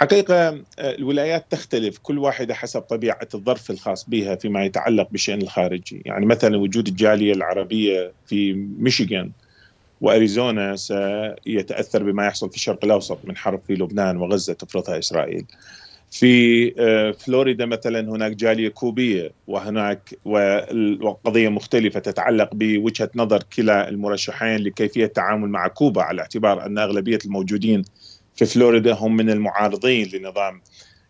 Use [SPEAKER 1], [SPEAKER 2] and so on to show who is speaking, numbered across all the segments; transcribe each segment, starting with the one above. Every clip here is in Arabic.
[SPEAKER 1] حقيقة آه، الولايات تختلف كل واحدة حسب طبيعة الظرف الخاص بها فيما يتعلق بالشأن الخارجي يعني مثلا وجود الجالية العربية في ميشيغان واريزونا سيتاثر بما يحصل في الشرق الاوسط من حرب في لبنان وغزه تفرضها اسرائيل. في آه، فلوريدا مثلا هناك جاليه كوبيه وهناك وقضيه مختلفه تتعلق بوجهه نظر كلا المرشحين لكيفيه التعامل مع كوبا على اعتبار ان اغلبيه الموجودين في فلوريدا هم من المعارضين لنظام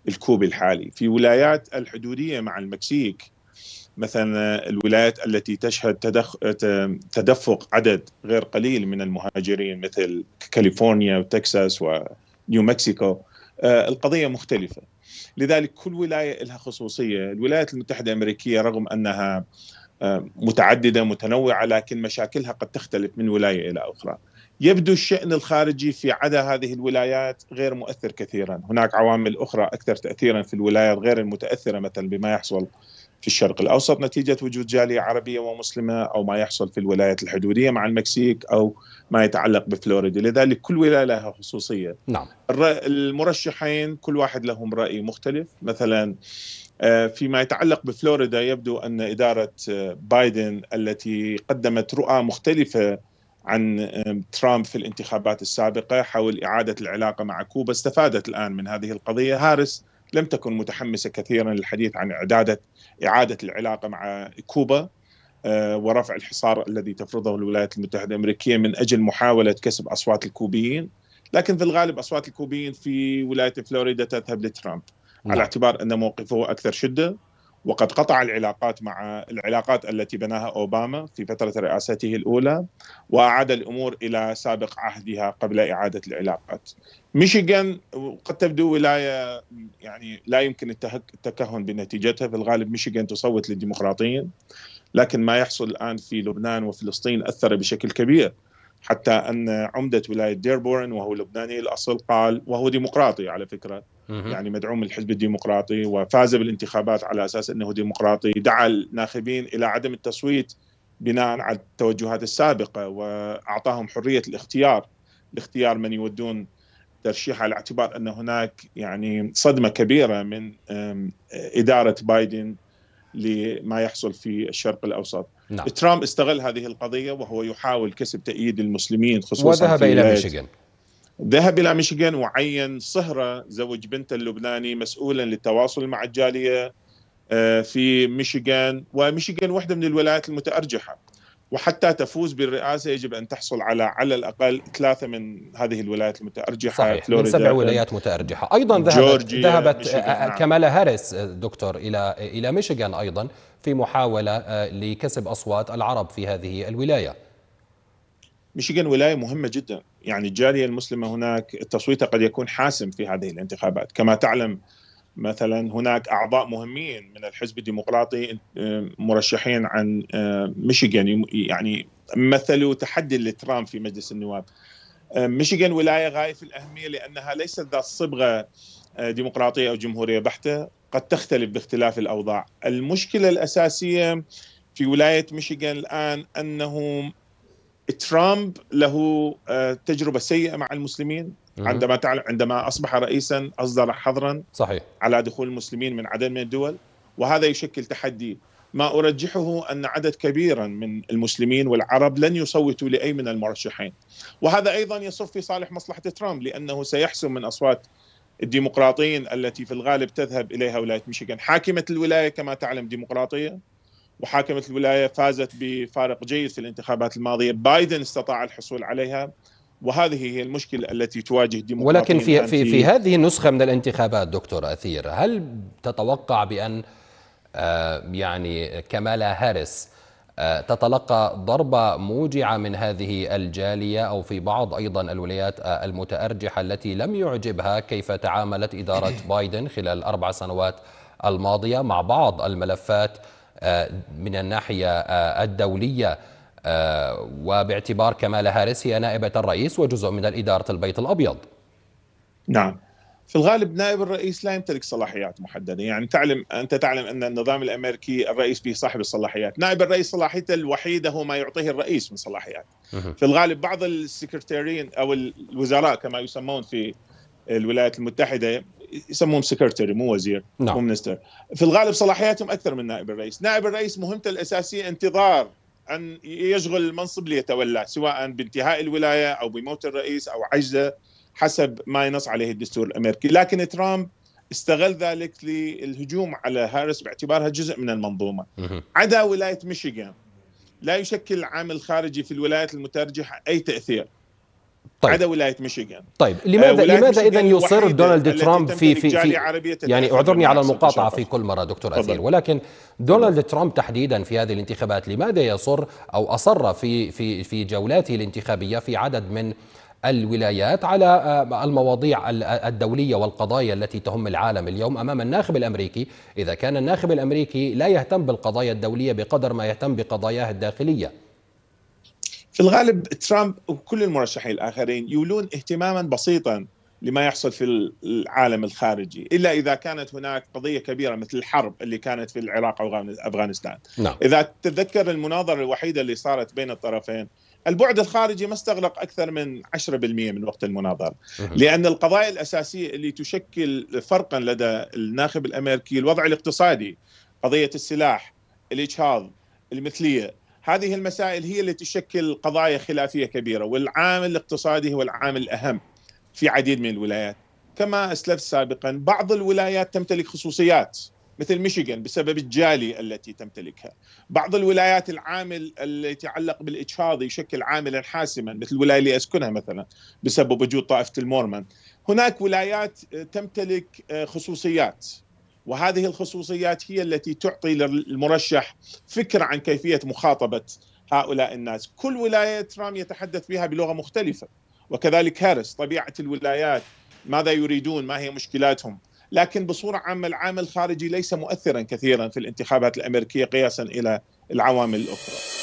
[SPEAKER 1] الكوبي الحالي في ولايات الحدودية مع المكسيك مثلا الولايات التي تشهد تدخ... تدفق عدد غير قليل من المهاجرين مثل كاليفورنيا وتكساس ونيو مكسيكو آه، القضية مختلفة لذلك كل ولاية لها خصوصية الولايات المتحدة الأمريكية رغم أنها متعدده متنوعه لكن مشاكلها قد تختلف من ولايه الى اخرى. يبدو الشان الخارجي في عدا هذه الولايات غير مؤثر كثيرا، هناك عوامل اخرى اكثر تاثيرا في الولايات غير المتاثره مثلا بما يحصل في الشرق الاوسط نتيجه وجود جاليه عربيه ومسلمه او ما يحصل في الولايات الحدوديه مع المكسيك او ما يتعلق بفلوريدا، لذلك كل ولايه لها خصوصيه. نعم. المرشحين كل واحد لهم راي مختلف، مثلا آه، فيما يتعلق بفلوريدا يبدو ان اداره آه، بايدن التي قدمت رؤى مختلفه عن ترامب في الانتخابات السابقه حول اعاده العلاقه مع كوبا استفادت الان من هذه القضيه هارس لم تكن متحمسه كثيرا للحديث عن اعاده اعاده العلاقه مع كوبا آه، ورفع الحصار الذي تفرضه الولايات المتحده الامريكيه من اجل محاوله كسب اصوات الكوبيين لكن في الغالب اصوات الكوبيين في ولايه فلوريدا تذهب لترامب نعم. على اعتبار ان موقفه اكثر شده وقد قطع العلاقات مع العلاقات التي بناها اوباما في فتره رئاسته الاولى واعاد الامور الى سابق عهدها قبل اعاده العلاقات. ميشيغان قد تبدو ولايه يعني لا يمكن التكهن بنتيجتها في الغالب ميشيغان تصوت للديمقراطيين لكن ما يحصل الان في لبنان وفلسطين اثر بشكل كبير حتى ان عمده ولايه ديربورن وهو لبناني الاصل قال وهو ديمقراطي على فكره يعني مدعوم من الحزب الديمقراطي وفاز بالانتخابات على اساس انه ديمقراطي دعا الناخبين الى عدم التصويت بناء على التوجهات السابقه واعطاهم حريه الاختيار لاختيار من يودون ترشيح على اعتبار ان هناك يعني صدمه كبيره من اداره بايدن لما يحصل في الشرق الاوسط. نعم. ترامب استغل هذه القضيه وهو يحاول كسب تأييد المسلمين خصوصا وذهب الى ميشيغان ذهب إلى ميشيغان وعين صهرة زوج بنته اللبناني مسؤولا للتواصل مع الجالية آه، في ميشيغان وميشيغان واحدة من الولايات المتأرجحة وحتى تفوز بالرئاسة يجب أن تحصل على على الأقل ثلاثة من هذه الولايات المتأرجحة صحيح من سبع ولايات متأرجحة أيضا ذهبت, ذهبت آه، آه، نعم.
[SPEAKER 2] كمالا هاريس دكتور إلى إلى ميشيغان أيضا في محاولة لكسب أصوات العرب في هذه الولاية
[SPEAKER 1] ميشيغان ولايه مهمه جدا يعني الجاليه المسلمه هناك تصويتها قد يكون حاسم في هذه الانتخابات كما تعلم مثلا هناك اعضاء مهمين من الحزب الديمقراطي آه، مرشحين عن آه، ميشيغان يعني مثلوا تحدي لترامب في مجلس النواب آه، ميشيغان ولايه غايه في الاهميه لانها ليست ذات صبغه ديمقراطيه او جمهوريه بحته قد تختلف باختلاف الاوضاع المشكله الاساسيه في ولايه ميشيغان الان انه ترامب له آه، تجربة سيئة مع المسلمين عندما عندما أصبح رئيسا أصدر حظرا صحيح على دخول المسلمين من عدد من الدول وهذا يشكل تحدي ما أرجحه أن عدد كبيرا من المسلمين والعرب لن يصوتوا لأي من المرشحين وهذا أيضا يصف في صالح مصلحة ترامب لأنه سيحسم من أصوات الديمقراطيين التي في الغالب تذهب إليها ولاية ميشيغان حاكمة الولاية كما تعلم ديمقراطية محاكمة الولاية فازت بفارق جيد في الانتخابات الماضية بايدن استطاع الحصول عليها وهذه هي المشكلة التي تواجه ديمقراطيين ولكن في, في, في هذه
[SPEAKER 2] النسخة من الانتخابات دكتور أثير هل تتوقع بأن آه، يعني كمالا هاريس آه، تتلقى ضربة موجعة من هذه الجالية أو في بعض أيضا الولايات آه، المتأرجحة التي لم يعجبها كيف تعاملت إدارة بايدن خلال الأربع سنوات الماضية مع بعض الملفات آه، من الناحية آه، الدولية آه، وباعتبار كمال هاريس
[SPEAKER 1] هي نائبة الرئيس وجزء من إدارة البيت الأبيض نعم في الغالب نائب الرئيس لا يمتلك صلاحيات محدده، يعني تعلم انت تعلم ان النظام الامريكي الرئيس به صاحب الصلاحيات، نائب الرئيس صلاحيته الوحيده هو ما يعطيه الرئيس من صلاحيات. في الغالب بعض السكرتيرين او الوزراء كما يسمون في الولايات المتحده يسموهم سكرتري مو وزير نعم. مو منستر في الغالب صلاحياتهم اكثر من نائب الرئيس نائب الرئيس مهمته الاساسيه انتظار ان يشغل المنصب ليتولاه سواء بانتهاء الولايه او بموت الرئيس او عجزه حسب ما ينص عليه الدستور الامريكي لكن ترامب استغل ذلك للهجوم على هارس باعتبارها جزء من المنظومه عدا ولايه ميشيغان لا يشكل العامل الخارجي في الولايات المترجحه اي تاثير طيب. عدا ولايه ميشيغان
[SPEAKER 2] طيب لماذا آه لماذا اذا يصر دونالد ترامب في في, في يعني اعذرني على المقاطعه في كل مره دكتور اثير ولكن دونالد ترامب تحديدا في هذه الانتخابات لماذا يصر او اصر في في في جولاته الانتخابيه في عدد من الولايات على آه، المواضيع الدوليه والقضايا التي تهم العالم اليوم امام الناخب الامريكي، اذا كان الناخب الامريكي لا يهتم بالقضايا
[SPEAKER 1] الدوليه بقدر ما يهتم بقضاياه الداخليه، في الغالب ترامب وكل المرشحين الاخرين يولون اهتماما بسيطا لما يحصل في العالم الخارجي الا اذا كانت هناك قضيه كبيره مثل الحرب اللي كانت في العراق او افغانستان نعم. اذا تتذكر المناظره الوحيده اللي صارت بين الطرفين البعد الخارجي ما استغرق اكثر من 10% من وقت المناظره لان القضايا الاساسيه اللي تشكل فرقا لدى الناخب الامريكي الوضع الاقتصادي قضيه السلاح الاجهاض المثليه هذه المسائل هي اللي تشكل قضايا خلافيه كبيره والعامل الاقتصادي هو العامل الاهم في عديد من الولايات كما اسلفت سابقا بعض الولايات تمتلك خصوصيات مثل ميشيغان بسبب الجالي التي تمتلكها بعض الولايات العامل اللي يتعلق بالإجهاض يشكل عاملا حاسما مثل الولاية اللي أسكنها مثلا بسبب وجود طائفة المورمن هناك ولايات تمتلك خصوصيات وهذه الخصوصيات هي التي تعطي للمرشح فكره عن كيفيه مخاطبه هؤلاء الناس كل ولايه ترامب يتحدث بها بلغه مختلفه وكذلك هارس طبيعه الولايات ماذا يريدون ما هي مشكلاتهم لكن بصوره عامه العامل الخارجي ليس مؤثرا كثيرا في الانتخابات الامريكيه قياسا الى العوامل الاخرى